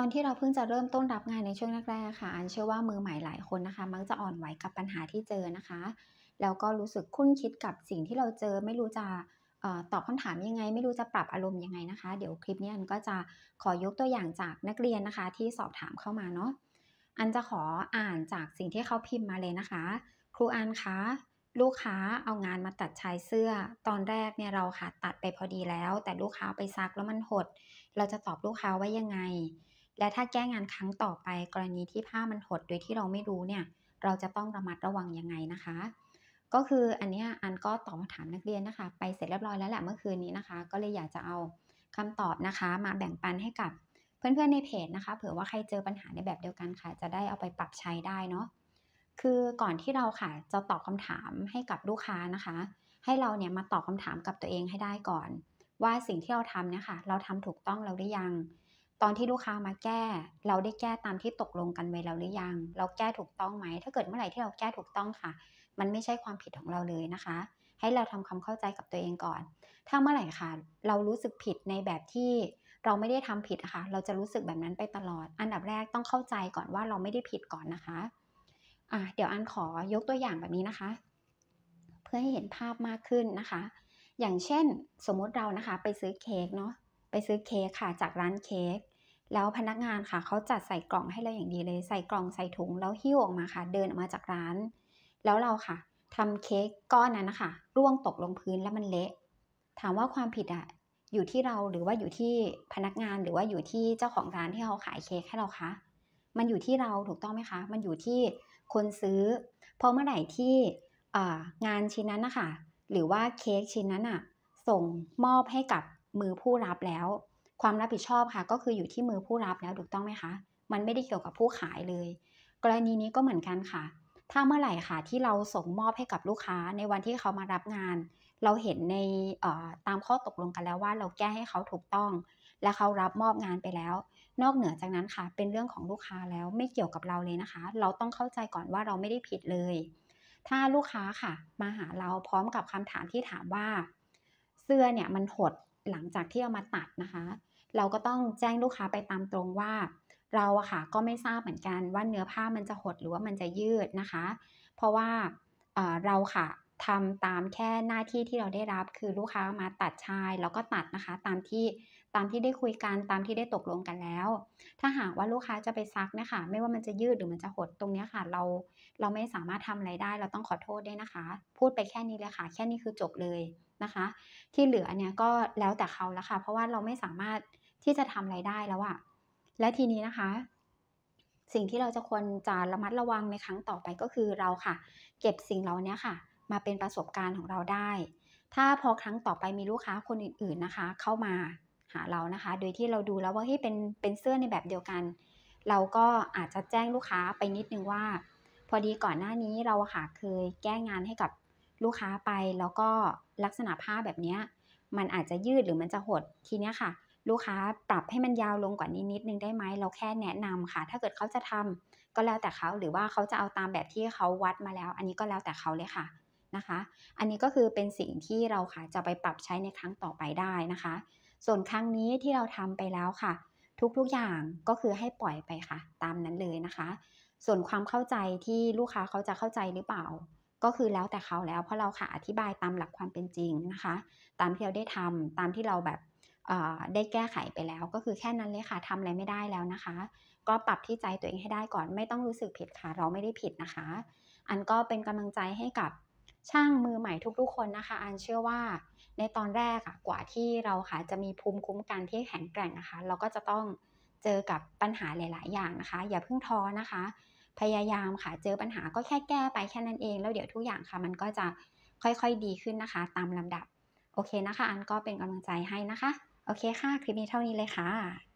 ตอนที่เราเพิ่งจะเริ่มต้นรับงาน ในช่วงแรกๆค่ะ อันเชื่อว่ามือใหม่หลายคนนะคะ มักจะอ่อนไหวกับปัญหาที่เจอนะคะ แล้วก็รู้สึกคุ้นคิดกับสิ่งที่เราเจอ ไม่รู้จะตอบคำถามยังไง ไม่รู้จะปรับอารมณ์ยังไงนะคะ เดี๋ยวคลิปนี้อันก็จะขอยกตัวอย่างจากนักเรียนนะคะ ที่สอบถามเข้ามาเนาะ อันจะขออ่านจากสิ่งที่เขาพิมพ์มาเลยนะคะ ครูอันคะลูกค้าเอางานมาตัดชายเสื้อ ตอนแรกเนี่ยเราค่ะตัดไปพอดีแล้ว แต่ลูกค้าไปซักแล้วมันหด เราจะตอบลูกค้าว่ายังไงและถ้าแก้งานครั้งต่อไปกรณีที่ผ้ามันหด โดยที่เราไม่รู้เนี่ยเราจะต้องระมัดระวังยังไงนะคะ ก็คืออันนี้อันก็ตอบคำถามนักเรียนนะคะ ไปเสร็จเรียบร้อยแล้วแหละเมื่อคืนนี้นะคะก็เลยอยากจะเอาคำตอบนะคะ มาแบ่งปันให้กับ เพื่อนเพื่อนในเพจนะคะ เผื่อว่าใครเจอปัญหาในแบบเดียวกันค่ะจะได้เอาไปปรับใช้ได้เนาะคือก่อนที่เราค่ะจะตอบคำถามให้กับลูกค้านะคะ ให้เราเนี่ยมาตอบคำถามกับตัวเองให้ได้ก่อน ว่าสิ่งที่เราทำเนี่ยค่ะเราทำถูกต้องเราไหรือยังตอนที่ลูกค้ามาแก้เราได้แก้ตามที่ตกลงกันไว้แล้วหรือยัง เราแก้ถูกต้องไหม ถ้าเกิดเมื่อไหร่ที่เราแก้ถูกต้องค่ะ มันไม่ใช่ความผิดของเราเลยนะคะ ให้เราทำความเข้าใจกับตัวเองก่อน ถ้าเมื่อไหร่ค่ะเรารู้สึกผิดในแบบที่เราไม่ได้ทำผิดค่ะ เราจะรู้สึกแบบนั้นไปตลอด อันดับแรกต้องเข้าใจก่อนว่าเราไม่ได้ผิดก่อนนะคะอ่ะเดี๋ยวอันขอยกตัวอย่างแบบนี้นะคะ เพื่อให้เห็นภาพมากขึ้นนะคะ อย่างเช่น สมมุติเรานะคะ ไปซื้อเค้กเนาะไปซื้อเค้กค่ะ จากร้านเค้กแล้วพนักงานค่ะเขาจัดใส่กล่องให้เราอย่างดีเลย ใส่กล่องใส่ถุงแล้วหิ้วออกมาค่ะ เดินออกมาจากร้าน แล้วเราค่ะ ทำเค้กก้อนนั้นนะคะร่วงตกลงพื้นแล้วมันเละถามว่าความผิดอะอยู่ที่เราหรือว่าอยู่ที่พนักงานหรือว่าอยู่ที่เจ้าของร้านที่เขาขายเค้กให้เราคะมันอยู่ที่เราถูกต้องไหมคะ มันอยู่ที่คนซื้อพอเมื่อไหร่ที่งานชิ้นนั้นนะคะหรือว่าเค้กชิ้นนั้นอะส่งมอบให้กับมือผู้รับแล้ว ความรับผิดชอบค่ะ ก็คืออยู่ที่มือผู้รับแล้วถูกต้องไหมคะ มันไม่ได้เกี่ยวกับผู้ขายเลย กรณีนี้ก็เหมือนกันค่ะ ถ้าเมื่อไหร่ค่ะ ที่เราส่งมอบให้กับลูกค้าในวันที่เขามารับงาน เราเห็นในตามข้อตกลงกันแล้วว่า เราแก้ให้เขาถูกต้อง และเขารับมอบงานไปแล้ว นอกเหนือจากนั้นค่ะ เป็นเรื่องของลูกค้าแล้วไม่เกี่ยวกับเราเลยนะคะ เราต้องเข้าใจก่อนว่าเราไม่ได้ผิดเลย ถ้าลูกค้าค่ะ มาหาเราพร้อมกับคำถามที่ถามว่า เสื้อเนี่ยมันหดหลังจากที่เอามาตัดนะคะ เราก็ต้องแจ้งลูกค้าไปตามตรงว่าเราอะค่ะก็ไม่ทราบเหมือนกันว่าเนื้อผ้ามันจะหดหรือว่ามันจะยืดนะคะ เพราะว่าเราค่ะทำตามแค่หน้าที่ที่เราได้รับคือลูกค้ามาตัดชาย แล้วก็ตัดนะคะ ตามที่ตามที่ได้คุยกันตามที่ได้ตกลงกันแล้ว ถ้าหากว่าลูกค้าจะไปซักนะคะ ไม่ว่ามันจะยืดหรือมันจะหด ตรงนี้ค่ะ เราเราไม่สามารถทำอะไรได้ เราต้องขอโทษด้วยนะคะ พูดไปแค่นี้เลยค่ะ แค่นี้คือจบเลยนะคะ ที่เหลือเนี่ยก็แล้วแต่เขาละค่ะเพราะว่าเราไม่สามารถที่จะทำอะไรได้แล้วอะและทีนี้นะคะ สิ่งที่เราจะควรจะระมัดระวังในครั้งต่อไปก็คือเราค่ะ เก็บสิ่งเหล่านี้ค่ะมาเป็นประสบการณ์ของเราได้ ถ้าพอครั้งต่อไปมีลูกค้าคนอื่นๆนะคะ เข้ามาหาเรานะคะ โดยที่เราดูแล้วว่าเฮ้ยเป็นเป็นเสื้อในแบบเดียวกัน เราก็อาจจะแจ้งลูกค้าไปนิดนึงว่า พอดีก่อนหน้านี้เราค่ะเคยแก้งานให้กับลูกค้าไป แล้วก็ลักษณะผ้าแบบนี้ มันอาจจะยืดหรือมันจะหดทีเนี้ยค่ะ ลูกค้าปรับให้มันยาวลงกว่านี้นิดนึงได้ไหม เราแค่แนะนำค่ะ ถ้าเกิดเขาจะทำ ก็แล้วแต่เขา หรือว่าเขาจะเอาตามแบบที่เขาวัดมาแล้ว อันนี้ก็แล้วแต่เขาเลยค่ะนะคะ อันนี้ก็คือเป็นสิ่งที่เราค่ะจะไปปรับใช้ในครั้งต่อไปได้นะคะ ส่วนครั้งนี้ที่เราทำไปแล้วค่ะ ทุกๆอย่างก็คือให้ปล่อยไปค่ะ ตามนั้นเลยนะคะ ส่วนความเข้าใจที่ลูกค้าเขาจะเข้าใจหรือเปล่า ก็คือแล้วแต่เขาแล้วเพราะเราค่ะอธิบายตามหลักความเป็นจริงนะคะ ตามที่เราได้ทำตามที่เราแบบได้แก้ไขไปแล้วก็คือแค่นั้นเลยค่ะทำอะไรไม่ได้แล้วนะคะ ก็ปรับที่ใจตัวเองให้ได้ก่อน ไม่ต้องรู้สึกผิดค่ะ เราไม่ได้ผิดนะคะ อันก็เป็นกำลังใจให้กับช่างมือใหม่ทุกๆคนนะคะ อันเชื่อว่าในตอนแรกอะกว่าที่เราค่ะจะมีภูมิคุ้มกันที่แข็งแกร่งนะคะ เราก็จะต้องเจอกับปัญหาหลาย ๆอย่างนะคะ อย่าเพิ่งท้อนะคะพยายามค่ะเจอปัญหาก็แค่แก้ ไปแค่ นั้นเองแล้วเดี๋ยวทุกอย่างค่ะ มันก็จะค่อยๆดีขึ้นนะคะ ตามลำดับโอเคนะคะ อันก็เป็นกำลังใจให้นะคะ โอเคค่ะ คลิปนี้เท่านี้เลยค่ะ